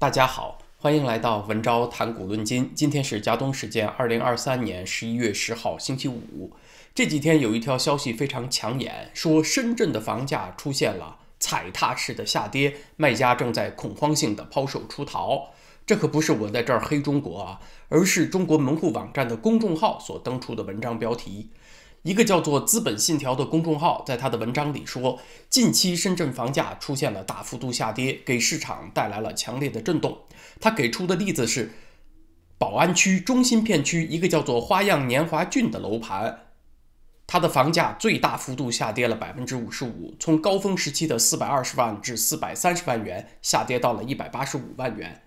大家好，欢迎来到文昭谈股论金。今天是加东时间二零二三年十一月十号，星期五。这几天有一条消息非常抢眼，说深圳的房价出现了踩踏式的下跌，卖家正在恐慌性的抛售出逃。这可不是我在这儿黑中国啊，而是中国门户网站的公众号所登出的文章标题。一个叫做“资本信条”的公众号，在他的文章里说，近期深圳房价出现了大幅度下跌，给市场带来了强烈的震动。他给出的例子是，宝安区中心片区一个叫做“花样年华郡”的楼盘，它的房价最大幅度下跌了百分之五十五，从高峰时期的四百二十万至四百三十万元，下跌到了一百八十五万元。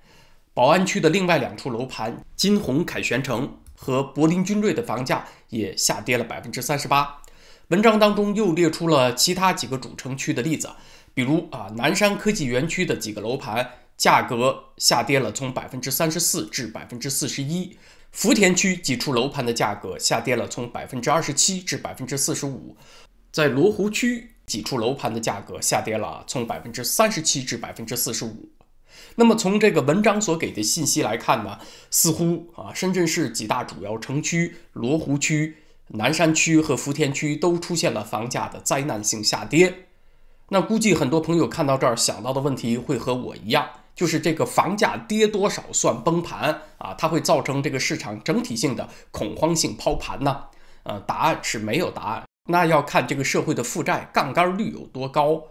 宝安区的另外两处楼盘——金鸿凯旋城。和柏林君瑞的房价也下跌了百分之三十八。文章当中又列出了其他几个主城区的例子，比如啊南山科技园区的几个楼盘价格下跌了从百分之三十四至百分之四十一，福田区几处楼盘的价格下跌了从百分之二十七至百分之四十五，在罗湖区几处楼盘的价格下跌了从百分之三十七至百分之四十五。那么从这个文章所给的信息来看呢，似乎啊，深圳市几大主要城区罗湖区、南山区和福田区都出现了房价的灾难性下跌。那估计很多朋友看到这儿想到的问题会和我一样，就是这个房价跌多少算崩盘啊？它会造成这个市场整体性的恐慌性抛盘呢？呃，答案是没有答案。那要看这个社会的负债杠杆率有多高。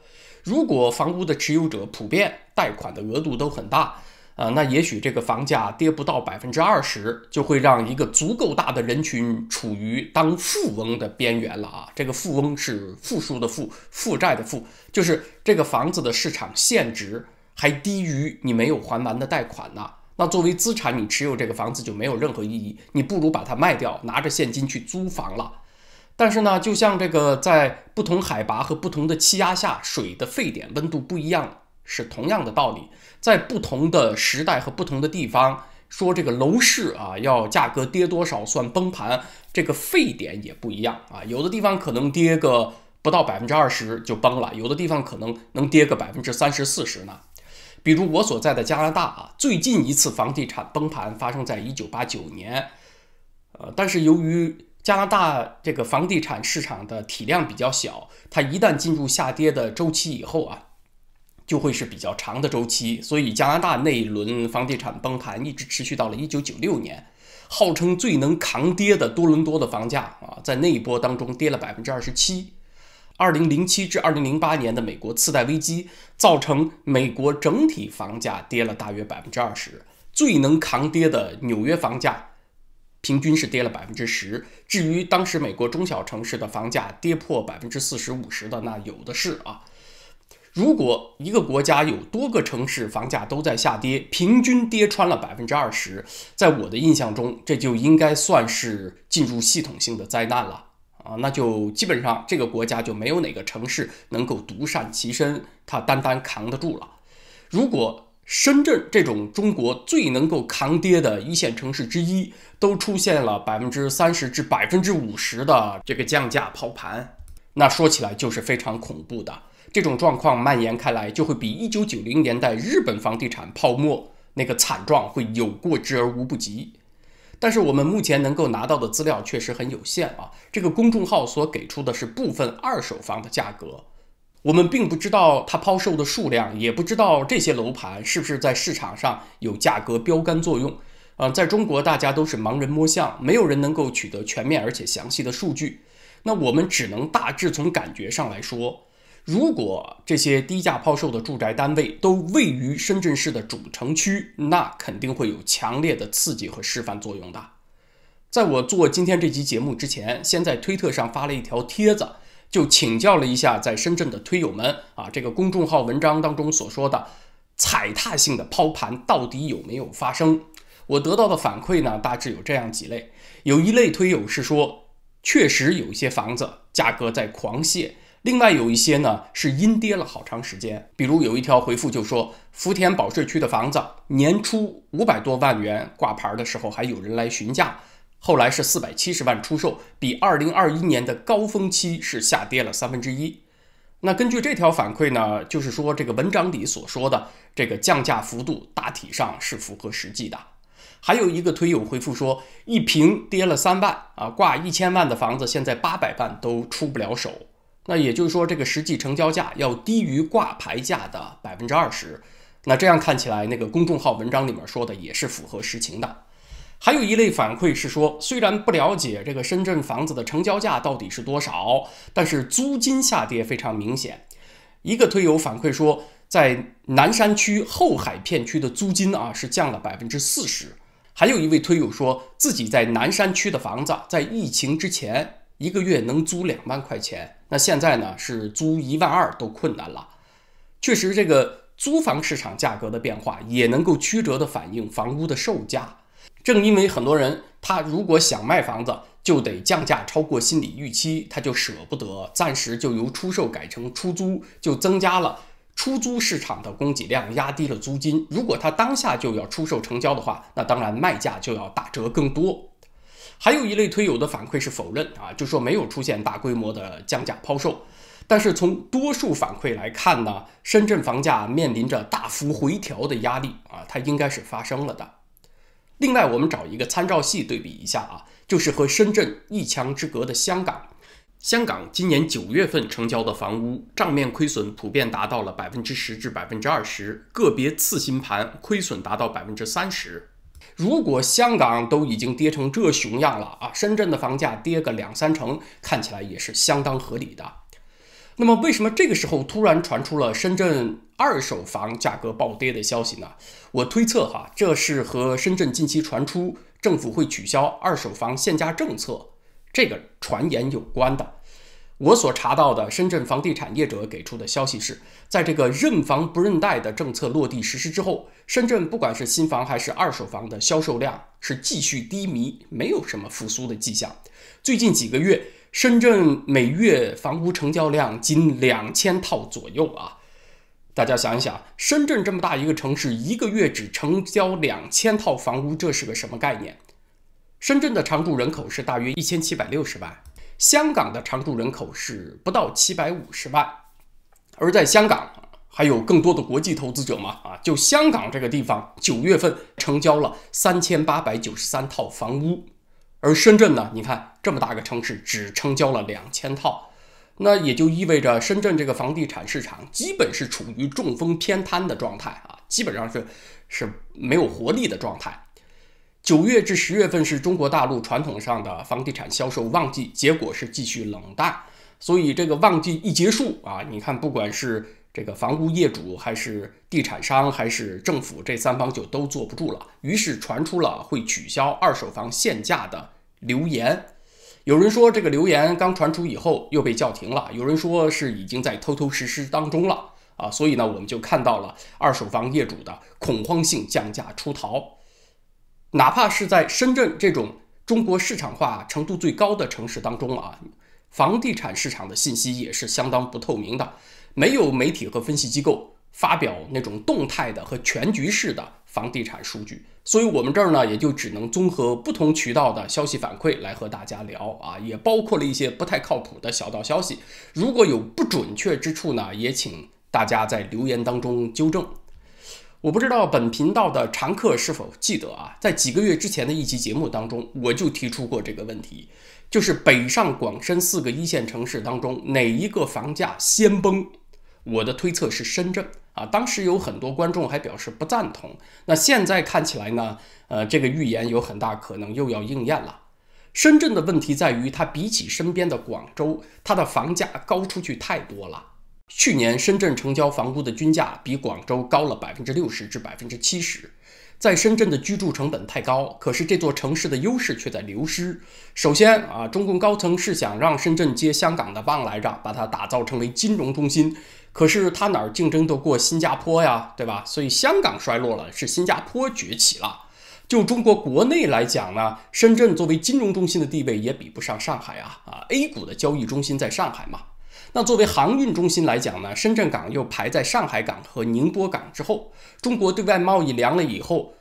如果房屋的持有者普遍贷款的额度都很大，啊，那也许这个房价跌不到百分之二十，就会让一个足够大的人群处于当富翁的边缘了啊！这个富翁是负数的负，负债的负，就是这个房子的市场现值还低于你没有还完的贷款呢。那作为资产，你持有这个房子就没有任何意义，你不如把它卖掉，拿着现金去租房了。但是呢，就像这个在不同海拔和不同的气压下，水的沸点温度不一样，是同样的道理。在不同的时代和不同的地方，说这个楼市啊，要价格跌多少算崩盘，这个沸点也不一样啊。有的地方可能跌个不到百分之二十就崩了，有的地方可能能跌个百分之三十四十呢。比如我所在的加拿大啊，最近一次房地产崩盘发生在一九八九年，呃，但是由于加拿大这个房地产市场的体量比较小，它一旦进入下跌的周期以后啊，就会是比较长的周期。所以加拿大那一轮房地产崩盘一直持续到了1996年，号称最能扛跌的多伦多的房价啊，在那一波当中跌了百分之二十七。2007至2008年的美国次贷危机造成美国整体房价跌了大约百分之二十，最能扛跌的纽约房价。平均是跌了百分之十。至于当时美国中小城市的房价跌破百分之四十五十的，那有的是啊。如果一个国家有多个城市房价都在下跌，平均跌穿了百分之二十，在我的印象中，这就应该算是进入系统性的灾难了啊！那就基本上这个国家就没有哪个城市能够独善其身，它单单扛得住了。如果深圳这种中国最能够扛跌的一线城市之一，都出现了百分之三十至百分之五十的这个降价抛盘，那说起来就是非常恐怖的。这种状况蔓延开来，就会比一九九零年代日本房地产泡沫那个惨状会有过之而无不及。但是我们目前能够拿到的资料确实很有限啊，这个公众号所给出的是部分二手房的价格。我们并不知道它抛售的数量，也不知道这些楼盘是不是在市场上有价格标杆作用。啊，在中国大家都是盲人摸象，没有人能够取得全面而且详细的数据。那我们只能大致从感觉上来说，如果这些低价抛售的住宅单位都位于深圳市的主城区，那肯定会有强烈的刺激和示范作用的。在我做今天这期节目之前，先在推特上发了一条帖子。就请教了一下在深圳的推友们啊，这个公众号文章当中所说的踩踏性的抛盘到底有没有发生？我得到的反馈呢，大致有这样几类：有一类推友是说，确实有一些房子价格在狂泻；另外有一些呢是阴跌了好长时间。比如有一条回复就说，福田保税区的房子年初五百多万元挂牌的时候，还有人来询价。后来是四百七十万出售，比二零二一年的高峰期是下跌了三分之一。那根据这条反馈呢，就是说这个文章里所说的这个降价幅度大体上是符合实际的。还有一个推友回复说，一平跌了三万啊，挂一千万的房子现在八百万都出不了手。那也就是说，这个实际成交价要低于挂牌价的百分之二十。那这样看起来，那个公众号文章里面说的也是符合实情的。还有一类反馈是说，虽然不了解这个深圳房子的成交价到底是多少，但是租金下跌非常明显。一个推友反馈说，在南山区后海片区的租金啊是降了百分之四十。还有一位推友说自己在南山区的房子，在疫情之前一个月能租两万块钱，那现在呢是租一万二都困难了。确实，这个租房市场价格的变化也能够曲折的反映房屋的售价。正因为很多人，他如果想卖房子，就得降价超过心理预期，他就舍不得，暂时就由出售改成出租，就增加了出租市场的供给量，压低了租金。如果他当下就要出售成交的话，那当然卖价就要打折更多。还有一类推友的反馈是否认啊，就说没有出现大规模的降价抛售。但是从多数反馈来看呢，深圳房价面临着大幅回调的压力啊，它应该是发生了的。另外，我们找一个参照系对比一下啊，就是和深圳一墙之隔的香港。香港今年九月份成交的房屋账面亏损普遍达到了百分之十至百分之二十，个别次新盘亏损达到百分之三十。如果香港都已经跌成这熊样了啊，深圳的房价跌个两三成，看起来也是相当合理的。那么，为什么这个时候突然传出了深圳二手房价格暴跌的消息呢？我推测，哈，这是和深圳近期传出政府会取消二手房限价政策这个传言有关的。我所查到的深圳房地产业者给出的消息是，在这个认房不认贷的政策落地实施之后，深圳不管是新房还是二手房的销售量是继续低迷，没有什么复苏的迹象。最近几个月。深圳每月房屋成交量仅两千套左右啊！大家想一想，深圳这么大一个城市，一个月只成交两千套房屋，这是个什么概念？深圳的常住人口是大约一千七百六十万，香港的常住人口是不到七百五十万，而在香港还有更多的国际投资者嘛？啊，就香港这个地方，九月份成交了三千八百九十三套房屋。而深圳呢？你看这么大个城市，只成交了两千套，那也就意味着深圳这个房地产市场基本是处于中风偏瘫的状态啊，基本上是是没有活力的状态。九月至十月份是中国大陆传统上的房地产销售旺季，结果是继续冷淡，所以这个旺季一结束啊，你看不管是。这个房屋业主还是地产商还是政府，这三方就都坐不住了。于是传出了会取消二手房限价的流言。有人说这个流言刚传出以后又被叫停了，有人说是已经在偷偷实施当中了啊。所以呢，我们就看到了二手房业主的恐慌性降价出逃。哪怕是在深圳这种中国市场化程度最高的城市当中啊，房地产市场的信息也是相当不透明的。没有媒体和分析机构发表那种动态的和全局式的房地产数据，所以我们这儿呢也就只能综合不同渠道的消息反馈来和大家聊啊，也包括了一些不太靠谱的小道消息。如果有不准确之处呢，也请大家在留言当中纠正。我不知道本频道的常客是否记得啊，在几个月之前的一期节目当中，我就提出过这个问题，就是北上广深四个一线城市当中哪一个房价先崩？我的推测是深圳啊，当时有很多观众还表示不赞同。那现在看起来呢，呃，这个预言有很大可能又要应验了。深圳的问题在于，它比起身边的广州，它的房价高出去太多了。去年深圳成交房屋的均价比广州高了百分之六十至百分之七十，在深圳的居住成本太高。可是这座城市的优势却在流失。首先啊，中共高层是想让深圳接香港的棒来着，把它打造成为金融中心。可是它哪儿竞争得过新加坡呀，对吧？所以香港衰落了，是新加坡崛起了。就中国国内来讲呢，深圳作为金融中心的地位也比不上上海啊啊，A 股的交易中心在上海嘛。那作为航运中心来讲呢，深圳港又排在上海港和宁波港之后。中国对外贸易凉了以后，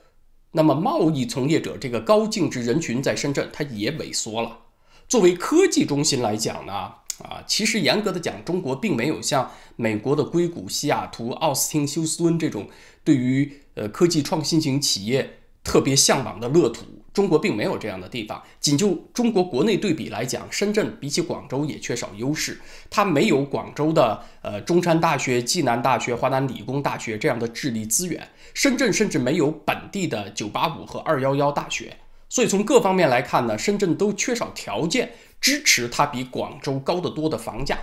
那么贸易从业者这个高净值人群在深圳，它也萎缩了。作为科技中心来讲呢？啊，其实严格的讲，中国并没有像美国的硅谷、西雅图、奥斯汀、休斯敦这种对于呃科技创新型企业特别向往的乐土。中国并没有这样的地方。仅就中国国内对比来讲，深圳比起广州也缺少优势。它没有广州的呃中山大学、暨南大学、华南理工大学这样的智力资源，深圳甚至没有本地的985和211大学。所以从各方面来看呢，深圳都缺少条件。支持它比广州高得多的房价。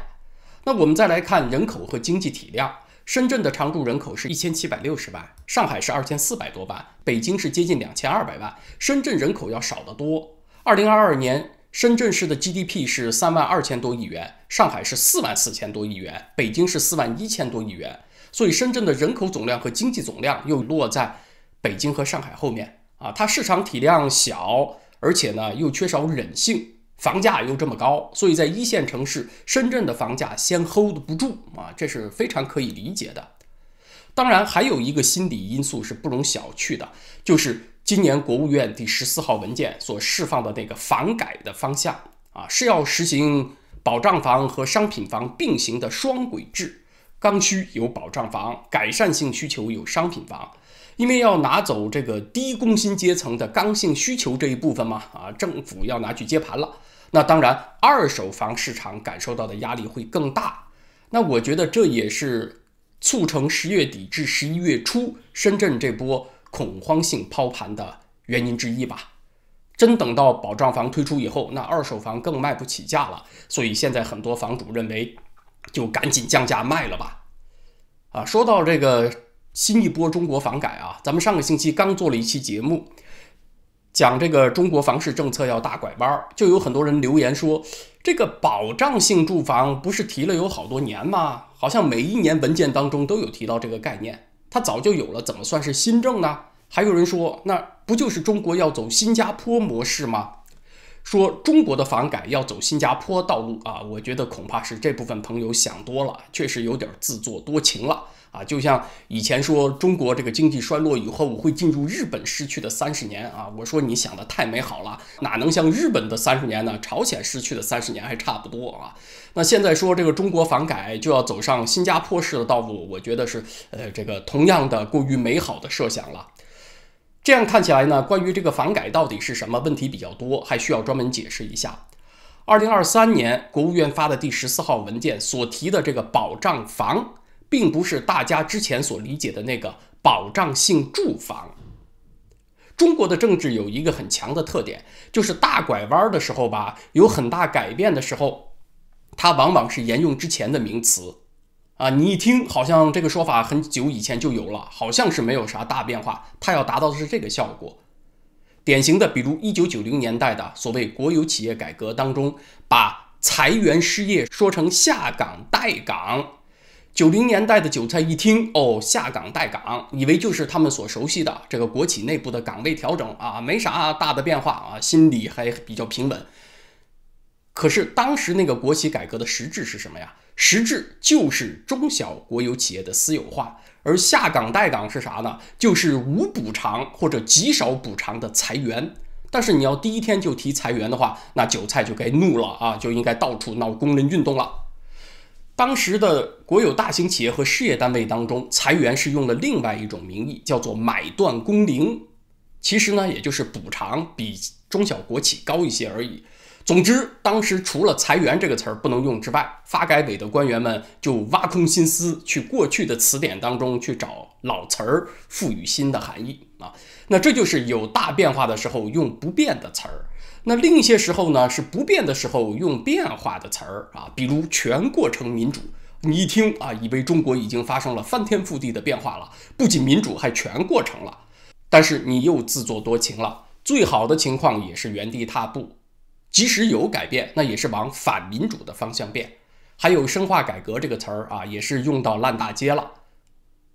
那我们再来看人口和经济体量，深圳的常住人口是一千七百六十万，上海是二千四百多万，北京是接近两千二百万，深圳人口要少得多。二零二二年，深圳市的 GDP 是三万二千多亿元，上海是四万四千多亿元，北京是四万一千多亿元。所以，深圳的人口总量和经济总量又落在北京和上海后面啊！它市场体量小，而且呢又缺少忍性。房价又这么高，所以在一线城市，深圳的房价先 hold 不住啊，这是非常可以理解的。当然，还有一个心理因素是不容小觑的，就是今年国务院第十四号文件所释放的那个房改的方向啊，是要实行保障房和商品房并行的双轨制，刚需有保障房，改善性需求有商品房，因为要拿走这个低工薪阶层的刚性需求这一部分嘛，啊，政府要拿去接盘了。那当然，二手房市场感受到的压力会更大。那我觉得这也是促成十月底至十一月初深圳这波恐慌性抛盘的原因之一吧。真等到保障房推出以后，那二手房更卖不起价了。所以现在很多房主认为，就赶紧降价卖了吧。啊，说到这个新一波中国房改啊，咱们上个星期刚做了一期节目。讲这个中国房市政策要大拐弯儿，就有很多人留言说，这个保障性住房不是提了有好多年吗？好像每一年文件当中都有提到这个概念，它早就有了，怎么算是新政呢？还有人说，那不就是中国要走新加坡模式吗？说中国的房改要走新加坡道路啊，我觉得恐怕是这部分朋友想多了，确实有点自作多情了啊。就像以前说中国这个经济衰落以后会进入日本失去的三十年啊，我说你想的太美好了，哪能像日本的三十年呢？朝鲜失去的三十年还差不多啊。那现在说这个中国房改就要走上新加坡式的道路，我觉得是呃这个同样的过于美好的设想了。这样看起来呢，关于这个房改到底是什么问题比较多，还需要专门解释一下。二零二三年国务院发的第十四号文件所提的这个保障房，并不是大家之前所理解的那个保障性住房。中国的政治有一个很强的特点，就是大拐弯的时候吧，有很大改变的时候，它往往是沿用之前的名词。啊，你一听好像这个说法很久以前就有了，好像是没有啥大变化。它要达到的是这个效果，典型的比如一九九零年代的所谓国有企业改革当中，把裁员失业说成下岗待岗。九零年代的韭菜一听哦，下岗待岗，以为就是他们所熟悉的这个国企内部的岗位调整啊，没啥大的变化啊，心里还比较平稳。可是当时那个国企改革的实质是什么呀？实质就是中小国有企业的私有化，而下岗待岗是啥呢？就是无补偿或者极少补偿的裁员。但是你要第一天就提裁员的话，那韭菜就该怒了啊，就应该到处闹工人运动了。当时的国有大型企业和事业单位当中，裁员是用了另外一种名义，叫做买断工龄，其实呢，也就是补偿比中小国企高一些而已。总之，当时除了“裁员”这个词儿不能用之外，发改委的官员们就挖空心思去过去的词典当中去找老词儿，赋予新的含义啊。那这就是有大变化的时候用不变的词儿，那另一些时候呢是不变的时候用变化的词儿啊。比如“全过程民主”，你一听啊，以为中国已经发生了翻天覆地的变化了，不仅民主还全过程了，但是你又自作多情了。最好的情况也是原地踏步。即使有改变，那也是往反民主的方向变。还有“深化改革”这个词儿啊，也是用到烂大街了。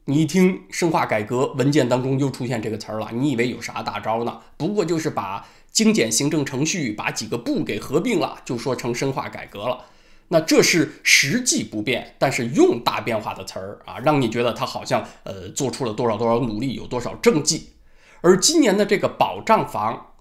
你一听“深化改革”文件当中就出现这个词儿了，你以为有啥大招呢？不过就是把精简行政程序，把几个部给合并了，就说成深化改革了。那这是实际不变，但是用大变化的词儿啊，让你觉得它好像呃做出了多少多少努力，有多少政绩。而今年的这个保障房。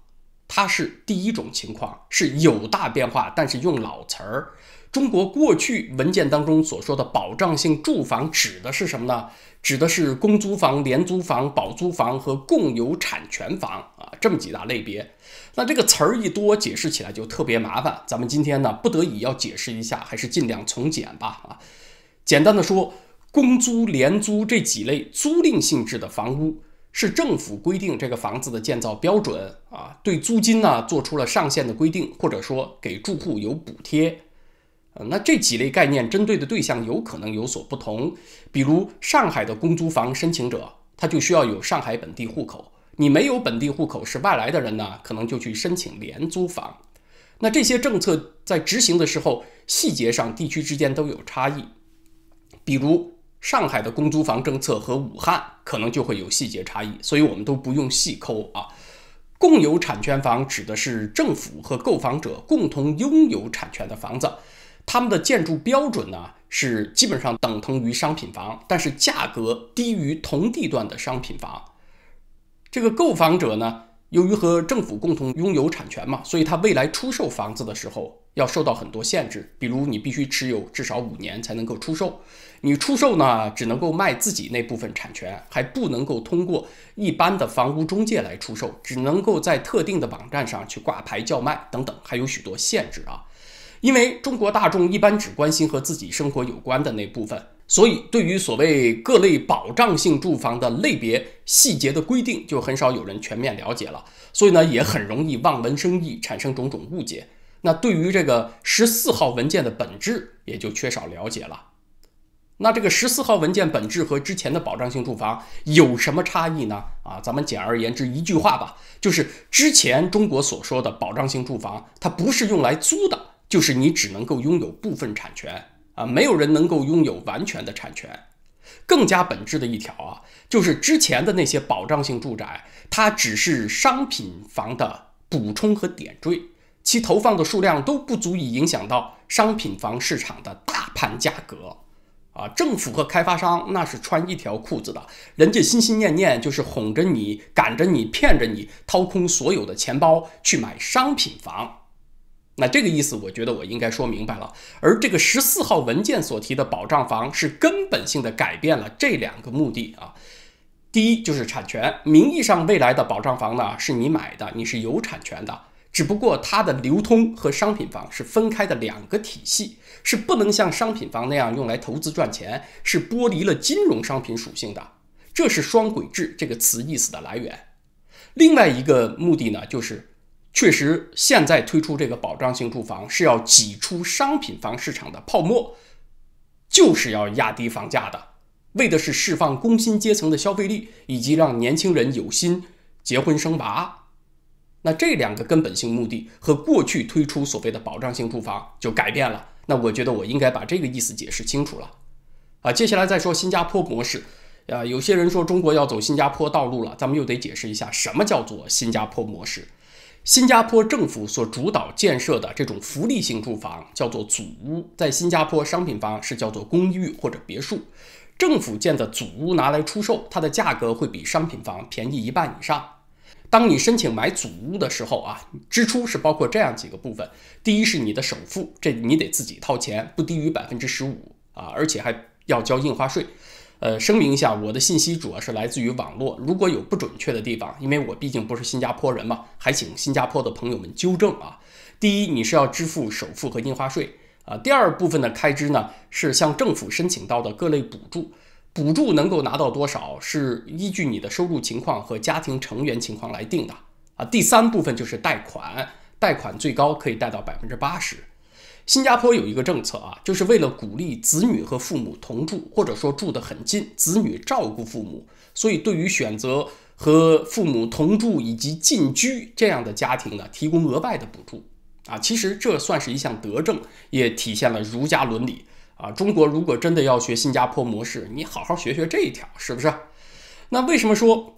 它是第一种情况，是有大变化，但是用老词儿。中国过去文件当中所说的保障性住房指的是什么呢？指的是公租房、廉租房、保租房和共有产权房啊，这么几大类别。那这个词儿一多，解释起来就特别麻烦。咱们今天呢，不得已要解释一下，还是尽量从简吧。啊，简单的说，公租、廉租这几类租赁性质的房屋。是政府规定这个房子的建造标准啊，对租金呢做出了上限的规定，或者说给住户有补贴。那这几类概念针对的对象有可能有所不同，比如上海的公租房申请者，他就需要有上海本地户口，你没有本地户口是外来的人呢，可能就去申请廉租房。那这些政策在执行的时候，细节上地区之间都有差异，比如。上海的公租房政策和武汉可能就会有细节差异，所以我们都不用细抠啊。共有产权房指的是政府和购房者共同拥有产权的房子，他们的建筑标准呢是基本上等同于商品房，但是价格低于同地段的商品房。这个购房者呢，由于和政府共同拥有产权嘛，所以他未来出售房子的时候要受到很多限制，比如你必须持有至少五年才能够出售。你出售呢，只能够卖自己那部分产权，还不能够通过一般的房屋中介来出售，只能够在特定的网站上去挂牌叫卖等等，还有许多限制啊。因为中国大众一般只关心和自己生活有关的那部分，所以对于所谓各类保障性住房的类别、细节的规定，就很少有人全面了解了。所以呢，也很容易望文生义，产生种种误解。那对于这个十四号文件的本质，也就缺少了解了。那这个十四号文件本质和之前的保障性住房有什么差异呢？啊，咱们简而言之一句话吧，就是之前中国所说的保障性住房，它不是用来租的，就是你只能够拥有部分产权，啊，没有人能够拥有完全的产权。更加本质的一条啊，就是之前的那些保障性住宅，它只是商品房的补充和点缀，其投放的数量都不足以影响到商品房市场的大盘价格。啊，政府和开发商那是穿一条裤子的，人家心心念念就是哄着你、赶着你、骗着你，掏空所有的钱包去买商品房。那这个意思，我觉得我应该说明白了。而这个十四号文件所提的保障房是根本性的改变了这两个目的啊。第一就是产权，名义上未来的保障房呢是你买的，你是有产权的。只不过它的流通和商品房是分开的两个体系，是不能像商品房那样用来投资赚钱，是剥离了金融商品属性的。这是“双轨制”这个词意思的来源。另外一个目的呢，就是确实现在推出这个保障性住房，是要挤出商品房市场的泡沫，就是要压低房价的，为的是释放工薪阶层的消费力，以及让年轻人有心结婚生娃。那这两个根本性目的和过去推出所谓的保障性住房就改变了。那我觉得我应该把这个意思解释清楚了，啊，接下来再说新加坡模式，啊，有些人说中国要走新加坡道路了，咱们又得解释一下什么叫做新加坡模式。新加坡政府所主导建设的这种福利性住房叫做祖屋，在新加坡商品房是叫做公寓或者别墅，政府建的祖屋拿来出售，它的价格会比商品房便宜一半以上。当你申请买祖屋的时候啊，支出是包括这样几个部分：第一是你的首付，这你得自己掏钱，不低于百分之十五啊，而且还要交印花税。呃，声明一下，我的信息主要是来自于网络，如果有不准确的地方，因为我毕竟不是新加坡人嘛，还请新加坡的朋友们纠正啊。第一，你是要支付首付和印花税啊；第二部分的开支呢，是向政府申请到的各类补助。补助能够拿到多少，是依据你的收入情况和家庭成员情况来定的啊。第三部分就是贷款，贷款最高可以贷到百分之八十。新加坡有一个政策啊，就是为了鼓励子女和父母同住，或者说住得很近，子女照顾父母，所以对于选择和父母同住以及近居这样的家庭呢，提供额外的补助啊。其实这算是一项德政，也体现了儒家伦理。啊，中国如果真的要学新加坡模式，你好好学学这一条，是不是？那为什么说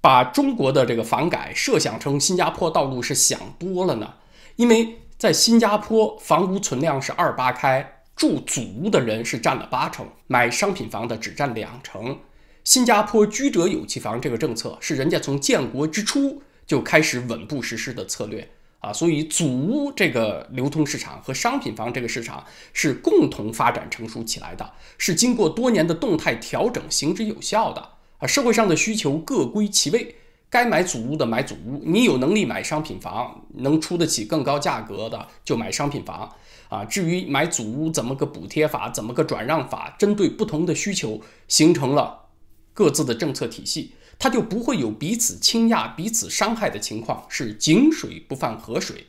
把中国的这个房改设想成新加坡道路是想多了呢？因为在新加坡，房屋存量是二八开，住祖屋的人是占了八成，买商品房的只占两成。新加坡居者有其房这个政策是人家从建国之初就开始稳步实施的策略。啊，所以祖屋这个流通市场和商品房这个市场是共同发展、成熟起来的，是经过多年的动态调整、行之有效的。啊，社会上的需求各归其位，该买祖屋的买祖屋，你有能力买商品房、能出得起更高价格的就买商品房。啊，至于买祖屋怎么个补贴法、怎么个转让法，针对不同的需求，形成了各自的政策体系。他就不会有彼此倾轧、彼此伤害的情况，是井水不犯河水。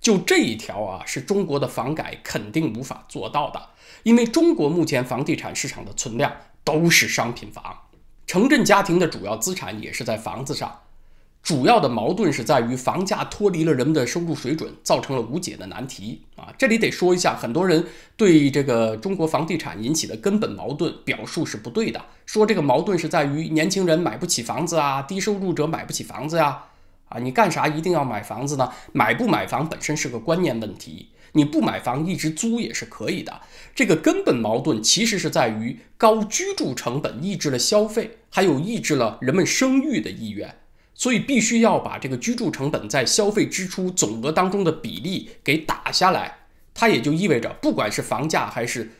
就这一条啊，是中国的房改肯定无法做到的，因为中国目前房地产市场的存量都是商品房，城镇家庭的主要资产也是在房子上。主要的矛盾是在于房价脱离了人们的收入水准，造成了无解的难题啊！这里得说一下，很多人对这个中国房地产引起的根本矛盾表述是不对的，说这个矛盾是在于年轻人买不起房子啊，低收入者买不起房子呀，啊，你干啥一定要买房子呢？买不买房本身是个观念问题，你不买房一直租也是可以的。这个根本矛盾其实是在于高居住成本抑制了消费，还有抑制了人们生育的意愿。所以必须要把这个居住成本在消费支出总额当中的比例给打下来，它也就意味着不管是房价还是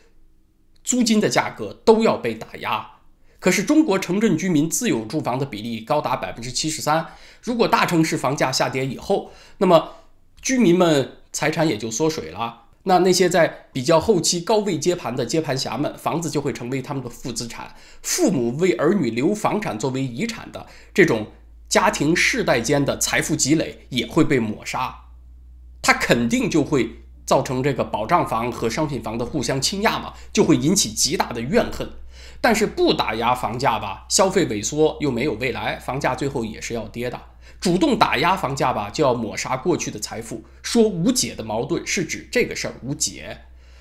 租金的价格都要被打压。可是中国城镇居民自有住房的比例高达百分之七十三，如果大城市房价下跌以后，那么居民们财产也就缩水了。那那些在比较后期高位接盘的接盘侠们，房子就会成为他们的负资产。父母为儿女留房产作为遗产的这种。家庭世代间的财富积累也会被抹杀，它肯定就会造成这个保障房和商品房的互相倾轧嘛，就会引起极大的怨恨。但是不打压房价吧，消费萎缩又没有未来，房价最后也是要跌的。主动打压房价吧，就要抹杀过去的财富。说无解的矛盾是指这个事儿无解，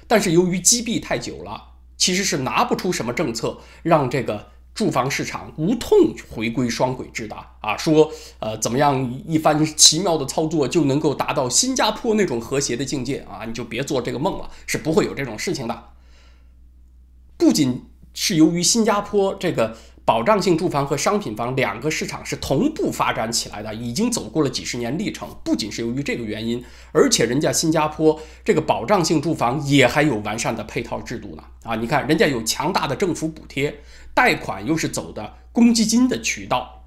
但是由于积弊太久了，其实是拿不出什么政策让这个。住房市场无痛回归双轨制的啊，说呃怎么样一番奇妙的操作就能够达到新加坡那种和谐的境界啊？你就别做这个梦了，是不会有这种事情的。不仅是由于新加坡这个保障性住房和商品房两个市场是同步发展起来的，已经走过了几十年历程。不仅是由于这个原因，而且人家新加坡这个保障性住房也还有完善的配套制度呢。啊，你看人家有强大的政府补贴。贷款又是走的公积金的渠道，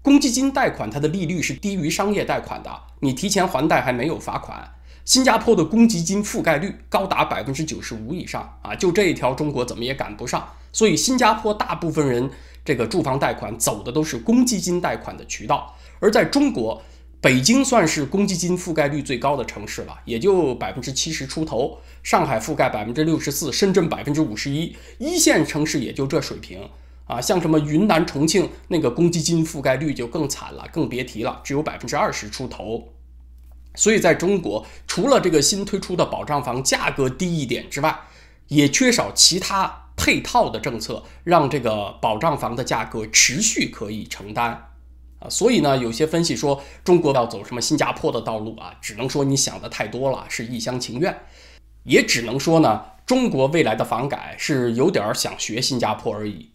公积金贷款它的利率是低于商业贷款的，你提前还贷还没有罚款。新加坡的公积金覆盖率高达百分之九十五以上啊，就这一条中国怎么也赶不上，所以新加坡大部分人这个住房贷款走的都是公积金贷款的渠道，而在中国。北京算是公积金覆盖率最高的城市了，也就百分之七十出头。上海覆盖百分之六十四，深圳百分之五十一，一线城市也就这水平。啊，像什么云南、重庆那个公积金覆盖率就更惨了，更别提了，只有百分之二十出头。所以，在中国，除了这个新推出的保障房价格低一点之外，也缺少其他配套的政策，让这个保障房的价格持续可以承担。啊，所以呢，有些分析说中国要走什么新加坡的道路啊，只能说你想的太多了，是一厢情愿，也只能说呢，中国未来的房改是有点想学新加坡而已。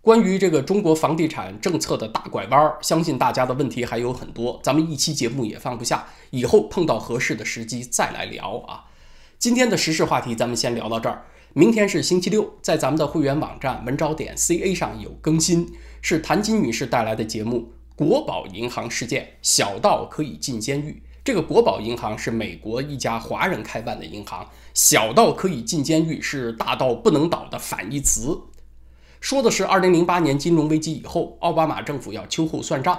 关于这个中国房地产政策的大拐弯，相信大家的问题还有很多，咱们一期节目也放不下，以后碰到合适的时机再来聊啊。今天的时事话题咱们先聊到这儿，明天是星期六，在咱们的会员网站文昭点 CA 上有更新，是谭金女士带来的节目。国宝银行事件，小到可以进监狱。这个国宝银行是美国一家华人开办的银行，小到可以进监狱是大到不能倒的反义词。说的是2008年金融危机以后，奥巴马政府要秋后算账，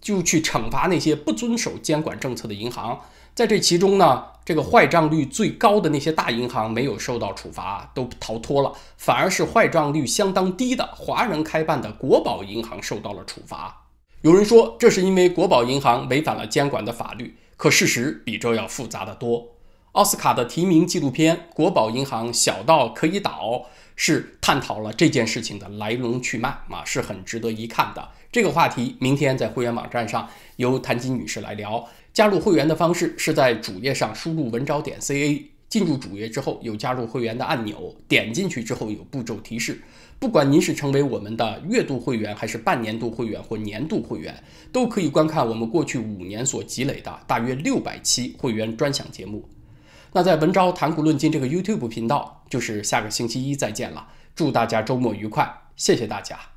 就去惩罚那些不遵守监管政策的银行。在这其中呢，这个坏账率最高的那些大银行没有受到处罚，都逃脱了，反而是坏账率相当低的华人开办的国宝银行受到了处罚。有人说，这是因为国宝银行违反了监管的法律。可事实比这要复杂的多。奥斯卡的提名纪录片《国宝银行：小到可以倒》是探讨了这件事情的来龙去脉啊，是很值得一看的。这个话题明天在会员网站上由谭金女士来聊。加入会员的方式是在主页上输入“文招点 ca”，进入主页之后有加入会员的按钮，点进去之后有步骤提示。不管您是成为我们的月度会员，还是半年度会员或年度会员，都可以观看我们过去五年所积累的大约六百期会员专享节目。那在“文昭谈股论金”这个 YouTube 频道，就是下个星期一再见了。祝大家周末愉快，谢谢大家。